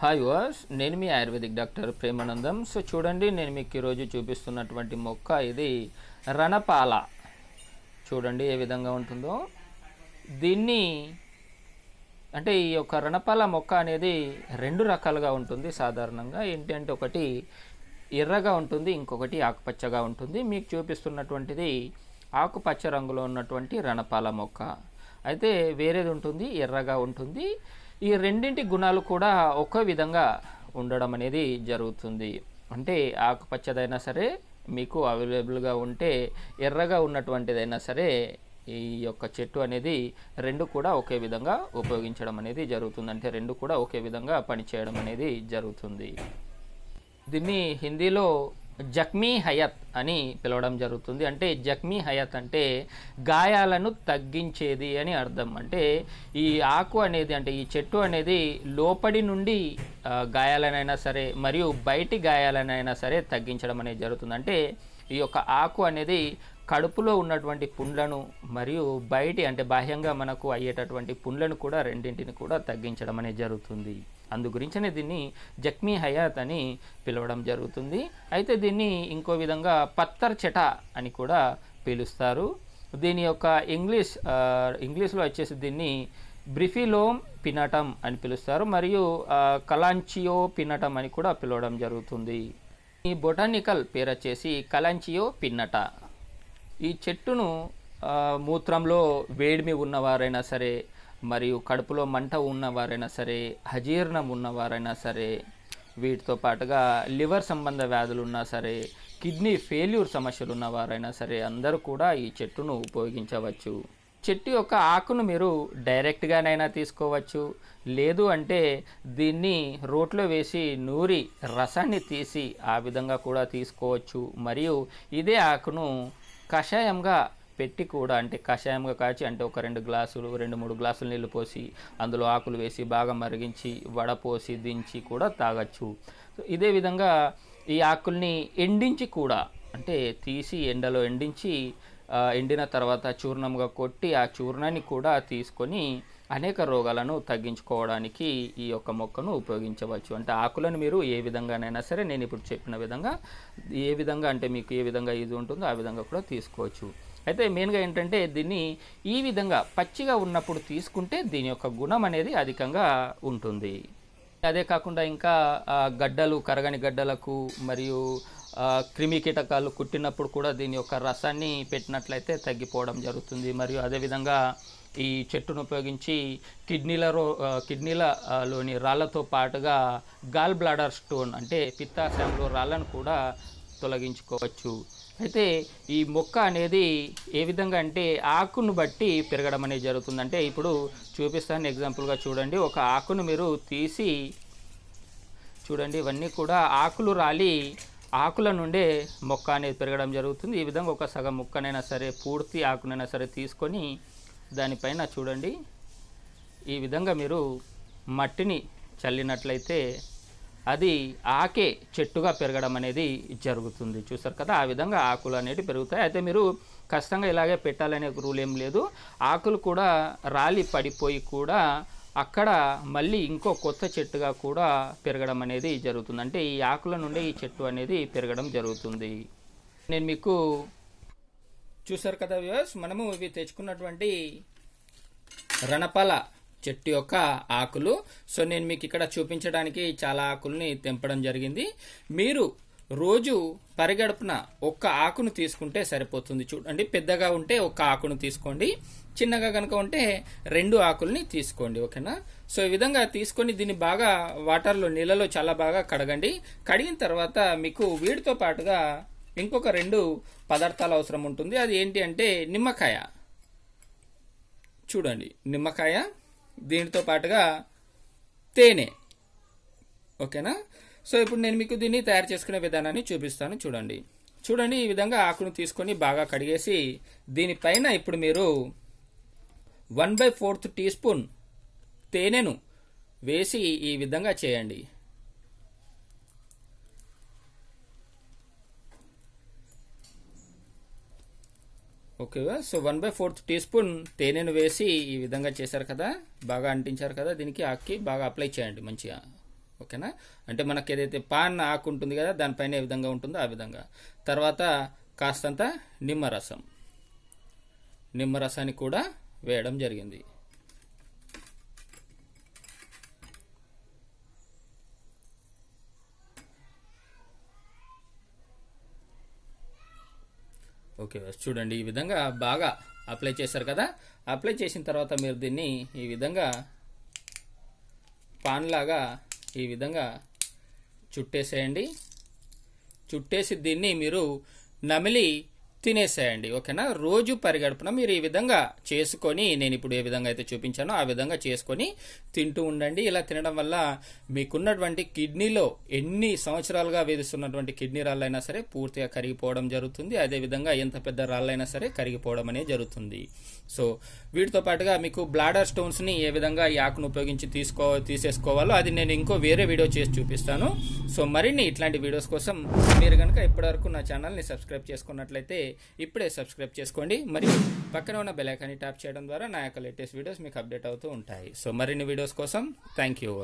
hi వాస్ నేను మీ ఆయుర్వేదిక్ డాక్టర్ ప్రేమానందం సో చూడండి నేను మీకు ఈరోజు చూపిస్తున్నటువంటి మొక్క ఇది రణపాల చూడండి ఏ విధంగా ఉంటుందో దీన్ని అంటే ఈ యొక్క రణపాల మొక్క అనేది రెండు రకాలుగా ఉంటుంది సాధారణంగా ఏంటంటే ఒకటి ఎర్రగా ఉంటుంది ఇంకొకటి ఆకుపచ్చగా ఉంటుంది మీకు చూపిస్తున్నటువంటిది ఆకుపచ్చ రంగులో ఉన్నటువంటి రణపాల మొక్క అయితే వేరేది ఉంటుంది ఎర్రగా ఉంటుంది ఈ రెండింటి గుణాలు కూడా ఒక విధంగా ఉండడం అనేది జరుగుతుంది అంటే ఆకుపచ్చదైనా సరే మీకు అవైలబుల్గా ఉంటే ఎర్రగా ఉన్నటువంటిదైనా సరే ఈ యొక్క చెట్టు అనేది రెండు కూడా ఒకే విధంగా ఉపయోగించడం అనేది జరుగుతుంది అంటే రెండు కూడా ఒకే విధంగా పనిచేయడం అనేది జరుగుతుంది దీన్ని హిందీలో జక్మీ హయత్ అని పిలవడం జరుగుతుంది అంటే జక్మీ హయత్ అంటే గాయాలను తగ్గించేది అని అర్థం అంటే ఈ ఆకు అనేది అంటే ఈ చెట్టు అనేది లోపడి నుండి గాయాలనైనా సరే మరియు బయటి గాయాలనైనా సరే తగ్గించడం అనేది జరుగుతుంది అంటే ఈ యొక్క ఆకు అనేది కడుపులో ఉన్నటువంటి పుండ్లను మరియు బయటి అంటే బాహ్యంగా మనకు అయ్యేటటువంటి పుండ్లను కూడా రెండింటిని కూడా తగ్గించడం అనేది జరుగుతుంది అందు గురించనే దీన్ని జక్మీ హయాత్ అని పిలవడం జరుగుతుంది అయితే దీన్ని ఇంకో విధంగా పత్తర్ చెట అని కూడా పిలుస్తారు దీని యొక్క ఇంగ్లీష్ ఇంగ్లీష్లో వచ్చేసి దీన్ని బ్రిఫిలోమ్ పినటం అని పిలుస్తారు మరియు కలాంచియో పినటం అని కూడా పిలవడం జరుగుతుంది ఈ బొటానికల్ పేరు వచ్చేసి కలాంచియో పిన్నట ఈ చెట్టును మూత్రంలో వేడిమి ఉన్నవారైనా సరే మరియు కడుపులో మంట ఉన్నవారైనా సరే అజీర్ణం ఉన్నవారైనా సరే వీటితో పాటుగా లివర్ సంబంధ వ్యాధులు ఉన్నా సరే కిడ్నీ ఫెయిల్యూర్ సమస్యలు ఉన్నవారైనా సరే అందరూ కూడా ఈ చెట్టును ఉపయోగించవచ్చు చెట్టు యొక్క ఆకును మీరు డైరెక్ట్గానైనా తీసుకోవచ్చు లేదు అంటే దీన్ని రోట్లో వేసి నూరి రసాన్ని తీసి ఆ విధంగా కూడా తీసుకోవచ్చు మరియు ఇదే ఆకును కషాయంగా పెట్టి కూడా అంటే కషాయంగా కాచి అంటే ఒక రెండు గ్లాసులు రెండు మూడు గ్లాసులు నీళ్లు పోసి అందులో ఆకులు వేసి బాగా మరిగించి వడపోసి దించి కూడా తాగచ్చు ఇదే విధంగా ఈ ఆకుల్ని ఎండించి కూడా అంటే తీసి ఎండలో ఎండించి ఎండిన తర్వాత చూర్ణంగా కొట్టి ఆ చూర్ణాన్ని కూడా తీసుకొని అనేక రోగాలను తగ్గించుకోవడానికి ఈ యొక్క మొక్కను ఉపయోగించవచ్చు అంటే ఆకులను మీరు ఏ విధంగానైనా సరే నేను ఇప్పుడు చెప్పిన విధంగా ఏ విధంగా అంటే మీకు ఏ విధంగా ఇది ఉంటుందో ఆ విధంగా కూడా తీసుకోవచ్చు అయితే మెయిన్గా ఏంటంటే దీన్ని ఈ విధంగా పచ్చిగా ఉన్నప్పుడు తీసుకుంటే దీని యొక్క గుణం అనేది అధికంగా ఉంటుంది అదే కాకుండా ఇంకా గడ్డలు కరగని గడ్డలకు మరియు క్రిమి కీటకాలు కుట్టినప్పుడు కూడా దీని యొక్క రసాన్ని పెట్టినట్లయితే తగ్గిపోవడం జరుగుతుంది మరియు అదేవిధంగా ఈ చెట్టును ఉపయోగించి కిడ్నీల రో కిడ్నీలలోని రాళ్లతో పాటుగా గాల్ బ్లాడర్ స్టోన్ అంటే పిత్తాశయంలో రాళ్ళను కూడా తొలగించుకోవచ్చు అయితే ఈ మొక్క అనేది ఏ విధంగా అంటే ఆకును బట్టి పెరగడం అనేది జరుగుతుందంటే ఇప్పుడు చూపిస్తాను ఎగ్జాంపుల్గా చూడండి ఒక ఆకును మీరు తీసి చూడండి ఇవన్నీ కూడా ఆకులు రాలి ఆకుల నుండే మొక్క అనేది పెరగడం జరుగుతుంది ఈ విధంగా ఒక సగం మొక్కనైనా సరే పూర్తి ఆకునైనా సరే తీసుకొని దానిపైన చూడండి ఈ విధంగా మీరు మట్టిని చల్లినట్లయితే అది ఆకే చెట్టుగా పెరగడం అనేది జరుగుతుంది చూసారు కదా ఆ విధంగా ఆకులు అనేవి పెరుగుతాయి అయితే మీరు ఖచ్చితంగా ఇలాగే పెట్టాలనే రూల్ ఏం లేదు ఆకులు కూడా రాలి పడిపోయి కూడా అక్కడ మళ్ళీ ఇంకో కొత్త చెట్టుగా కూడా పెరగడం అనేది జరుగుతుంది అంటే ఈ ఆకుల నుండి ఈ చెట్టు అనేది పెరగడం జరుగుతుంది నేను మీకు చూసారు కదా వ్యూస్ మనము ఇవి తెచ్చుకున్నటువంటి రణపాల చెట్టు యొక్క ఆకులు సో నేను మీకు ఇక్కడ చూపించడానికి చాలా ఆకుల్ని తెంపడం జరిగింది మీరు రోజు పరిగడుపున ఒక్క ఆకును తీసుకుంటే సరిపోతుంది చూడండి పెద్దగా ఉంటే ఒక్క ఆకును తీసుకోండి చిన్నగా కనుక ఉంటే రెండు ఆకుల్ని తీసుకోండి ఓకేనా సో ఈ విధంగా తీసుకొని దీన్ని బాగా వాటర్లో నీళ్ళలో చాలా బాగా కడగండి కడిగిన తర్వాత మీకు వీడితో పాటుగా ఇంకొక రెండు పదార్థాలు అవసరం ఉంటుంది అది ఏంటి అంటే నిమ్మకాయ చూడండి నిమ్మకాయ దీనితో పాటుగా తేనె ఓకేనా సో ఇప్పుడు నేను మీకు దీన్ని తయారు చేసుకునే విధానాన్ని చూపిస్తాను చూడండి చూడండి ఈ విధంగా ఆకును తీసుకొని బాగా కడిగేసి దీనిపైన ఇప్పుడు మీరు one by fourth teaspoon తేనెను వేసి ఈ విధంగా చేయండి ఓకేవా so one by fourth teaspoon తేనెను వేసి ఈ విధంగా చేశారు కదా బాగా అంటించారు కదా దీనికి ఆకుకి బాగా అప్లై చేయండి మంచిగా ఓకేనా అంటే మనకి ఏదైతే పాన్ ఆకు ఉంటుంది కదా దానిపైన ఏ విధంగా ఉంటుందో ఆ విధంగా తర్వాత కాస్తంత నిమ్మరసం నిమ్మరసాన్ని కూడా వేయడం జరిగింది ఓకే చూడండి ఈ విధంగా బాగా అప్లై చేశారు కదా అప్లై చేసిన తర్వాత మీరు దీన్ని ఈ విధంగా పాన్ లాగా ఈ విధంగా చుట్టేసేయండి చుట్టేసి దీన్ని మీరు నమిలి తినేసేయండి ఓకేనా రోజు పరిగడపన మీరు ఈ విధంగా చేసుకొని నేను ఇప్పుడు ఏ విధంగా అయితే చూపించానో ఆ విధంగా చేసుకొని తింటూ ఉండండి ఇలా తినడం వల్ల మీకున్నటువంటి కిడ్నీలో ఎన్ని సంవత్సరాలుగా వేధిస్తున్నటువంటి కిడ్నీ రాళ్ళైనా సరే పూర్తిగా కరిగిపోవడం జరుగుతుంది అదేవిధంగా ఎంత పెద్ద రాళ్ళైనా సరే కరిగిపోవడం అనేది జరుగుతుంది సో వీటితో పాటుగా మీకు బ్లాడర్ స్టోన్స్ని ఏ విధంగా ఈ ఆకును ఉపయోగించి తీసుకో తీసేసుకోవాలో అది నేను ఇంకో వేరే వీడియో చేసి చూపిస్తాను సో మరిన్ని ఇట్లాంటి వీడియోస్ కోసం మీరు కనుక ఇప్పటివరకు నా ఛానల్ని సబ్స్క్రైబ్ చేసుకున్నట్లయితే ఇప్పుడే సబ్స్క్రైబ్ చేసుకోండి మరి పక్కన ఉన్న బెలైకాన్ని ట్యాప్ చేయడం ద్వారా నా యొక్క లేటెస్ట్ వీడియోస్ మీకు అప్డేట్ అవుతూ ఉంటాయి సో మరిన్ని వీడియోస్ కోసం థ్యాంక్ యూ